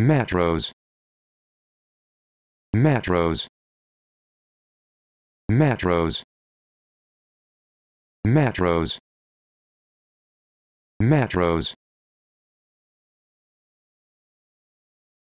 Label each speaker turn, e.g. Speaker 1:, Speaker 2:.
Speaker 1: Metros Metros Metros Metros Metros